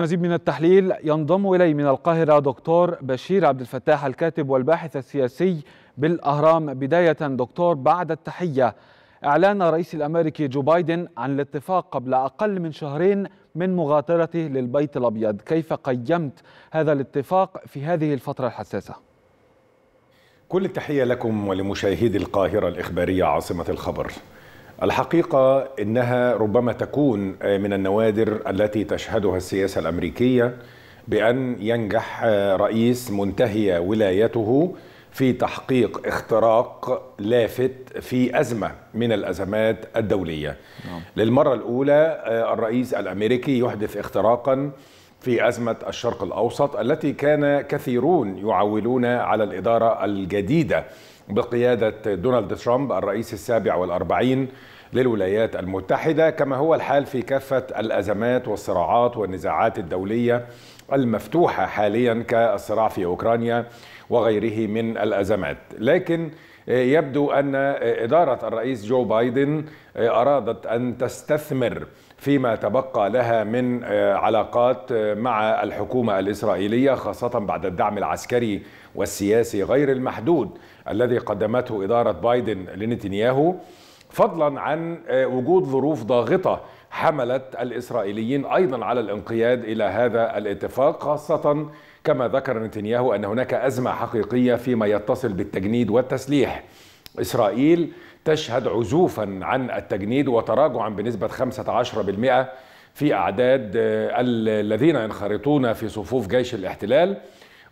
مزيد من التحليل ينضم إلي من القاهرة دكتور بشير عبد الفتاح الكاتب والباحث السياسي بالأهرام بداية دكتور بعد التحية إعلان الرئيس الأمريكي جو بايدن عن الاتفاق قبل أقل من شهرين من مغادرته للبيت الأبيض كيف قيمت هذا الاتفاق في هذه الفترة الحساسة؟ كل التحية لكم ولمشاهدي القاهرة الإخبارية عاصمة الخبر الحقيقة أنها ربما تكون من النوادر التي تشهدها السياسة الأمريكية بأن ينجح رئيس منتهي ولايته في تحقيق اختراق لافت في أزمة من الأزمات الدولية نعم. للمرة الأولى آه، الرئيس الأمريكي يحدث اختراقا في أزمة الشرق الأوسط التي كان كثيرون يعولون على الإدارة الجديدة بقيادة دونالد ترامب الرئيس السابع والأربعين للولايات المتحدة كما هو الحال في كافة الأزمات والصراعات والنزاعات الدولية المفتوحة حاليا كالصراع في أوكرانيا وغيره من الأزمات لكن آه، يبدو أن آه، إدارة الرئيس جو بايدن آه، أرادت أن تستثمر فيما تبقى لها من علاقات مع الحكومة الإسرائيلية خاصة بعد الدعم العسكري والسياسي غير المحدود الذي قدمته إدارة بايدن لنتنياهو فضلا عن آه، وجود ظروف ضاغطه حملت الاسرائيليين ايضا على الانقياد الى هذا الاتفاق خاصه كما ذكر نتنياهو ان هناك ازمه حقيقيه فيما يتصل بالتجنيد والتسليح. اسرائيل تشهد عزوفا عن التجنيد وتراجعا بنسبه 15% في اعداد آه، الذين ينخرطون في صفوف جيش الاحتلال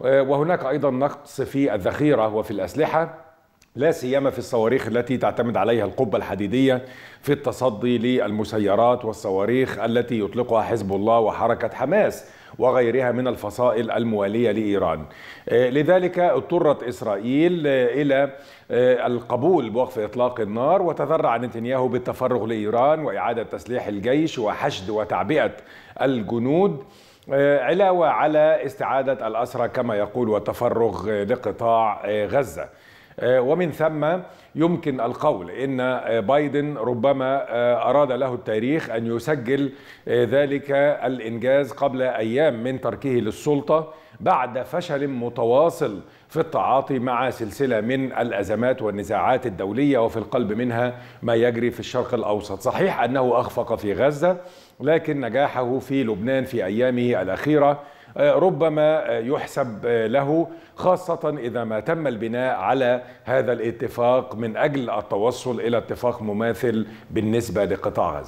آه، وهناك ايضا نقص في الذخيره وفي الاسلحه لا سيما في الصواريخ التي تعتمد عليها القبة الحديدية في التصدي للمسيرات والصواريخ التي يطلقها حزب الله وحركة حماس وغيرها من الفصائل الموالية لإيران آه، لذلك اضطرت إسرائيل آه، إلى آه، القبول بوقف إطلاق النار وتذرع نتنياهو بالتفرغ لإيران وإعادة تسليح الجيش وحشد وتعبئة الجنود علاوة على استعادة الأسرى كما يقول وتفرغ لقطاع غزة آه، ومن ثم يمكن القول ان آه، بايدن ربما آه، اراد له التاريخ ان يسجل ذلك الانجاز قبل ايام من تركه للسلطه بعد فشل متواصل في التعاطي مع سلسله من الازمات والنزاعات الدوليه وفي القلب منها ما يجري في الشرق الاوسط، صحيح انه اخفق في غزه لكن نجاحه في لبنان في ايامه الاخيره ربما يحسب له خاصة إذا ما تم البناء على هذا الاتفاق من أجل التوصل إلى اتفاق مماثل بالنسبة لقطاع غزة